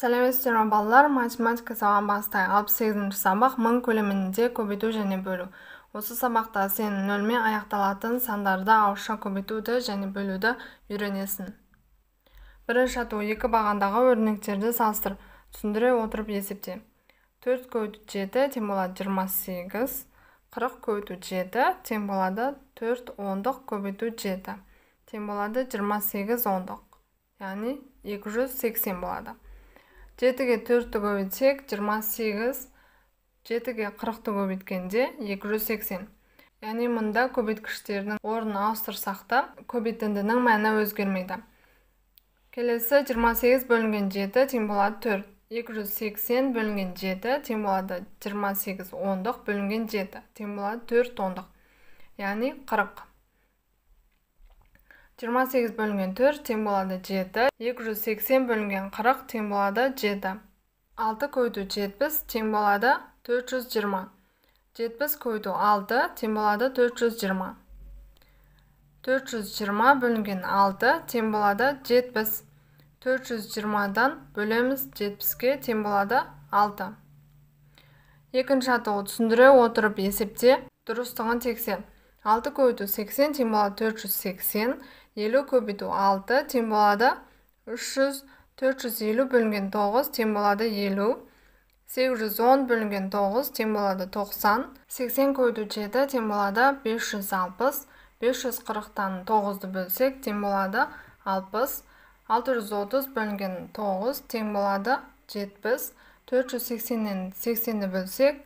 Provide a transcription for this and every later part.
сәлеметсіздер балалар математика сабағын бастай алпыс сегізінші сабақ мың көлемінде көбейту және бөлу осы сабақта сен нөлмен аяқталатын сандарды ауызша көбейтуді және бөлуді үйренесің бірінші ату екі бағандағы өрнектерді салыстыр түсіндіре отырып есепте төрт көбейту жеті тең болады жиырма сегіз қырық жеті тең болады төрт ондық көбейту жеті тең болады жиырма сегіз ондық яғни екі болады жетіге төртті көбейтсек жиырма сегіз жетіге қырықты көбейткенде 280. яғни мұнда көбейткіштердің орнын ауыстырсақ та көбейтіндінің мәні өзгермейді келесі 28 бөлінген 7 тең болады 4. 280 бөлінген 7 тең болады 28 ондық бөлінген 7 тең болады 4 ондық яғни 40 28 бөлінген 4 тең болады 7, 280 бөлінген 40 тең болады 7. 6 көйту 70 тең болады 420. 70 көйту 6 тең болады 420. 420 бөлінген 6 тең болады 70. 420-дан бөлеміз 70-ке тең болады 6. Екінші атауы түсіндіре отырып есепте дұрыстығын тексен 6 көбіту 80, тең болады 480, 50 көбіту 6, тең болады 300, 450 бөлінген 9, тең болады 50, 810 бөлінген 9, тең болады 90, 80 көбіту 7, тең болады 560, 540-тан 9-ды бөлсек, тең болады 60, 630 бөлінген 9, тең болады 70, 480-нен 80-ді бөлсек,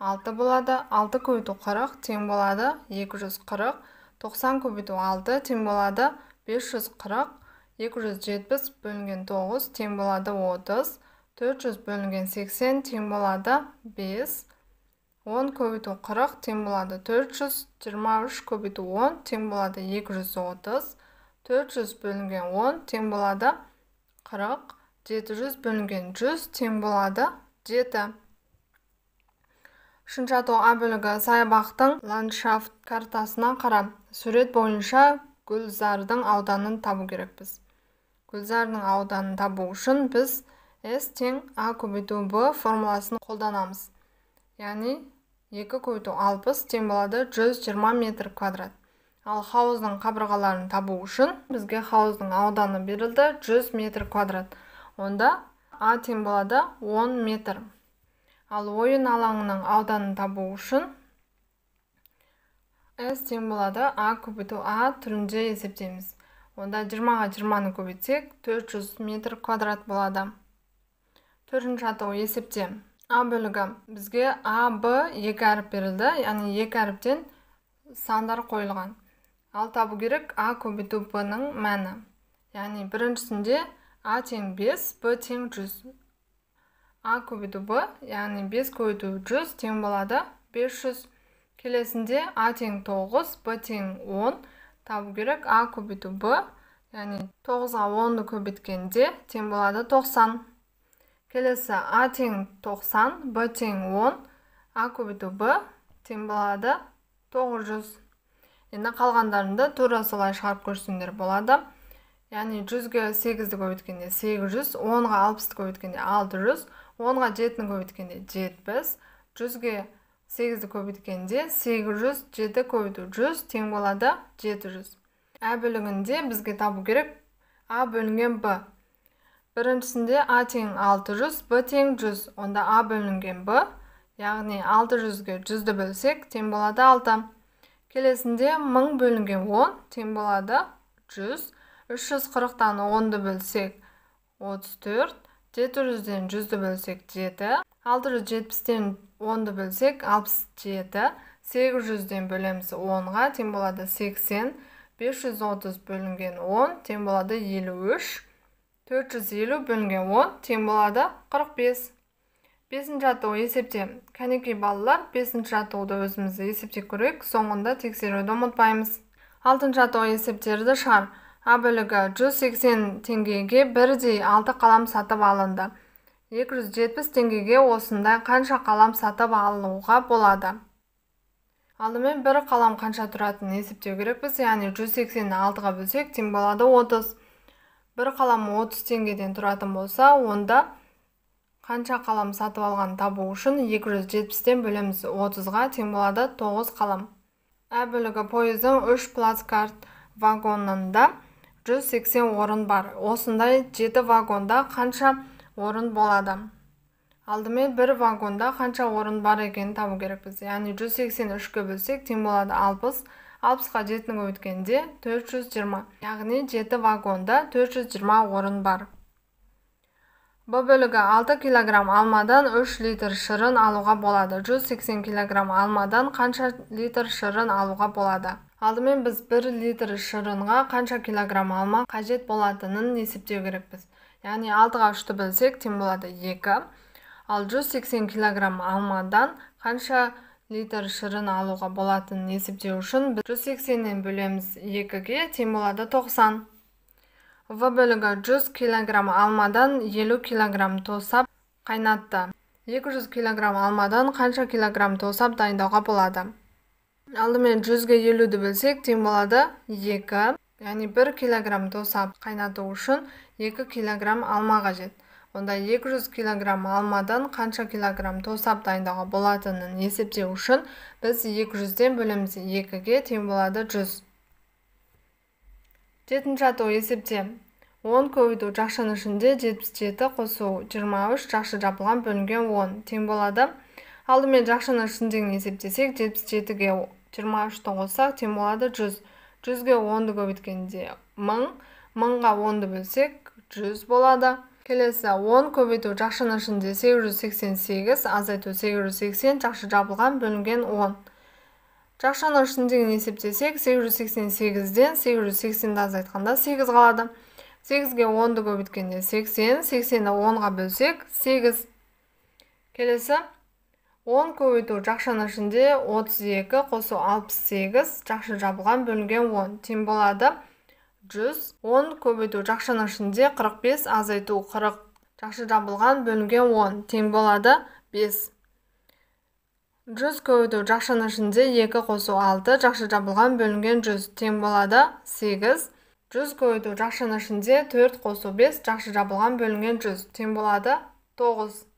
6 болады, 6 көбіту 40, тем болады 240, 90 көбіту 6, тем болады 540, 270 бөлінген 9, тем болады 30, 400 бөлінген 80, тем болады 5, 10 көбіту 40, тем болады 423 23 10, тем болады 230, 400 бөлінген 10, тем болады 40, 700 бөлінген 100, тем болады 7 шыншатау а саябақтың ландшафт картасына қарап сурет бойынша гүлзардың ауданын табу керекпіз гүлзардың ауданын табу үшін біз s тең а көбейту b формуласын қолданамыз яғни 2 көбейту 60 тең болады 120 метр квадрат ал хауыздың қабырғаларын табу үшін бізге хауыздың ауданы берілді 100 метр квадрат онда а тең болады 10 метр ал ойын алаңының ауданын табу үшін s тең болады A көбейту а түрінде есептейміз онда 20-ға 20-ны көбейтсек 400 метр квадрат болады төртінші атау есепте а бөлігі бізге а б екі әріп берілді яғни екі әріптен сандар қойылған ал табу керек A көбейту б-ның мәні яғни біріншісінде а тең 5 б тең 100 а көбейту б яғни 5 көбейту 100 тең болады 500 келесінде а тең 9 б тең 10 табу керек а көбейту б яғни 9-ға 10-ды көбейткенде тең болады 90 келесі а тең 90 б тең 10 а көбейту б тең болады 900 енді қалғандарында тура солай шығарып көрсеңдер болады яғни 100-ге 8-ді көбейткенде 800 10-ға 60-ды көбейткенде 600 10ға 7-нің жетіні көбейткенде 70, 100ге 8-ді көбейткенде 807 көбейту 100 тең болады 700. бөлігінде бізге табу керек А бөлінген Б. Біріншісінде А тең 600, Б тең 100. Онда А бөлінген Б, яғни 600-ге 100-ді бөлсек, тең болады 6. Келесінде 1000 бөлінген 10, тең болады 100. 340-тан 10 ды бөлсек, 34 жеті жүзден жүзді бөлсек жеті алты жүз жетпістен онды бөлсек алпыс жеті сегіз жүзден бөлеміз онға тең болады сексен бес жүз отыз бөлінген он тең болады елу үш төрт жүз елу бөлінген он тең болады қырық бес бесінші жаттығу есепте кәнекей балалар бесінші жаттығуды өзіміз есептеп көрейік соңында тексеруді ұмытпаймыз алтыншы жаттығу есептерді шығар Әбілігі 180 теңгеге бірдей 6 қалам сатып алынды 270 теңгеге осындай қанша қалам сатып алуға болады алдымен бір қалам қанша тұратын есіптеу керек біз, яғни 180-ні 6-ға бөлсек тең болады 30 бір қалам 30 теңгеден тұратын болса онда қанша қалам сатып алған табу үшін 270-тен бөлеміз 30-ға тең болады 9 қалам ә пойыздың 3 плацкарт вагонында 180 орын бар. Осындай 7 вагонда қанша орын болады? Алдымен бір вагонда қанша орын бар екенін табу керек біз. Яғни 183-ке бөлсек, тең болады 60. 60-қа жетінің өткенде 420. Яғни 7 вагонда 420 орын бар. Бұл бөлігі 6 кг алмадан 3 литр шырын алуға болады. 180 кг алмадан қанша литр шырын алуға болады? алдымен біз 1 литр шырынға қанша килограмм алма қажет болатынын есептеу керекпіз яғни ға үшті білсек, тең болады 2 ал 180 килограмм алмадан қанша литр шырын алуға болатынын есептеу үшін біз 180-нен бөлеміз 2-ге тең болады 90 в бөлігі 100 килограмм алмадан 50 килограмм тосап қайнатты 200 килограмм алмадан қанша килограмм тосап дайындауға болады алдымен жүзге елуді білсек тең болады екі яғни 1 кг тосап қайнату үшін 2 кг алма қажет онда 200 кг алмадан қанша килограмм тосап дайындауға болатынын есептеу үшін біз 200-ден бөлеміз 2-ге тең болады 100 ші ату есепте 10 көбейту жақшының ішінде 77 қосу 23 жақшы жабылған бөлінген 10 тең болады алдымен жақшының ішіндегін есептесек 77-ге жиырма үшті қоссақ тең болады жүз жүзге онды көбейткенде мың мыңға онды бөлсек жүз болады келесі он көбейту жақшының ішінде сегіз жүз сексен сегіз азайту сегіз жүз сексен жақшы жабылған бөлінген он жақшаның ішіндегіні есептесек сегіз жүз сексен сегізден сегіз жүз сексенді азайтқанда сегіз қалады сегізге онды көбейткенде сексен сексенді онға бөлсек сегіз келесі 10 көбейту жақшының ішінде 32 қосу 68 жақшы жабылған бөлінген 10 тең болады 100 10 көбейту жақшының ішінде 45 азайту 40 жақшы жабылған бөлінген 10 тең болады 5 100 көбейту жақшының ішінде 2 қосу 6 жақшы жабылған бөлінген 100 тең болады 8 100 көбейту жақшының ішінде 4 қосу 5 жақшы жабылған бөлінген 100 тең болады 9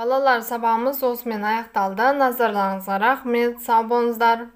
балалар сабағымыз осымен аяқталды назарларыңызға рахмет сау болыңыздар